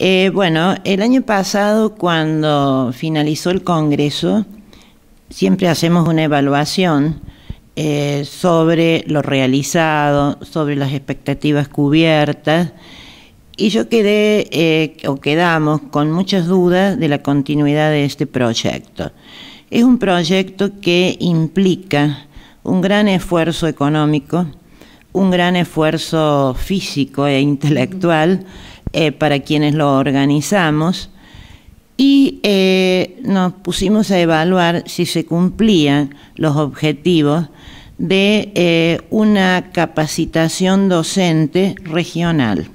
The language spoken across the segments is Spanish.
Eh, bueno, el año pasado cuando finalizó el Congreso, siempre hacemos una evaluación eh, sobre lo realizado, sobre las expectativas cubiertas, y yo quedé eh, o quedamos con muchas dudas de la continuidad de este proyecto. Es un proyecto que implica un gran esfuerzo económico, un gran esfuerzo físico e intelectual, eh, para quienes lo organizamos y eh, nos pusimos a evaluar si se cumplían los objetivos de eh, una capacitación docente regional.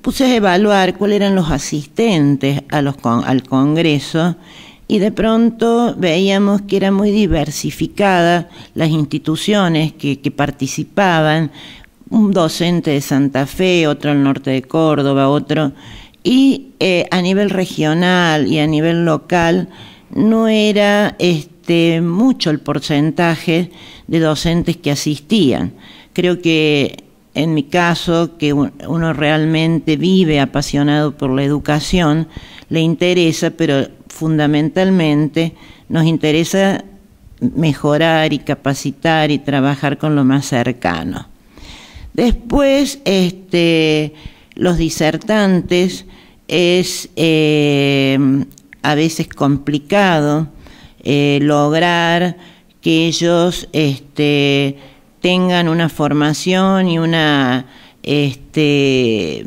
Puse a evaluar cuáles eran los asistentes al Congreso y de pronto veíamos que eran muy diversificadas las instituciones que participaban, un docente de Santa Fe, otro al norte de Córdoba, otro, y eh, a nivel regional y a nivel local no era este, mucho el porcentaje de docentes que asistían. Creo que en mi caso, que uno realmente vive apasionado por la educación, le interesa, pero fundamentalmente nos interesa mejorar y capacitar y trabajar con lo más cercano. Después, este, los disertantes es em, a veces complicado eh, lograr que ellos este, tengan una formación y una este,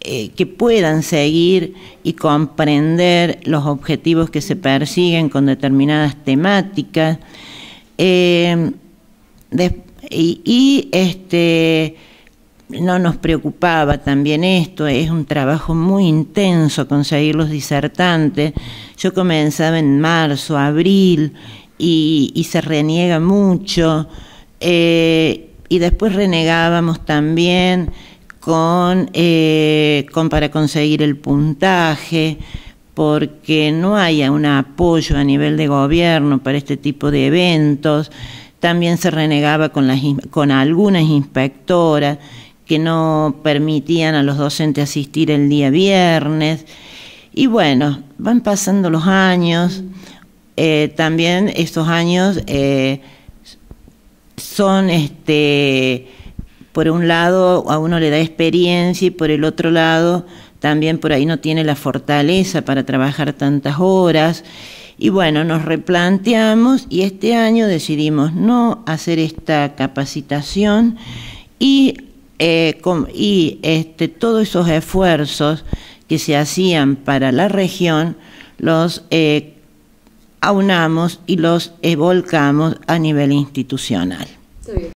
eh, que puedan seguir y comprender los objetivos que se persiguen con determinadas temáticas. Em, y, este no nos preocupaba también esto, es un trabajo muy intenso conseguir los disertantes. Yo comenzaba en marzo, abril, y, se reniega mucho. Eh, y después renegábamos también con, eh, con para conseguir el puntaje porque no haya un apoyo a nivel de gobierno para este tipo de eventos. También se renegaba con, las, con algunas inspectoras que no permitían a los docentes asistir el día viernes. Y bueno, van pasando los años. Eh, también estos años eh, son, este, por un lado, a uno le da experiencia y por el otro lado, también por ahí no tiene la fortaleza para trabajar tantas horas. Y bueno, nos replanteamos y este año decidimos no hacer esta capacitación y, eh, este, todos esos esfuerzos que se hacían para la región los eh, aunamos y los volcamos a nivel institucional.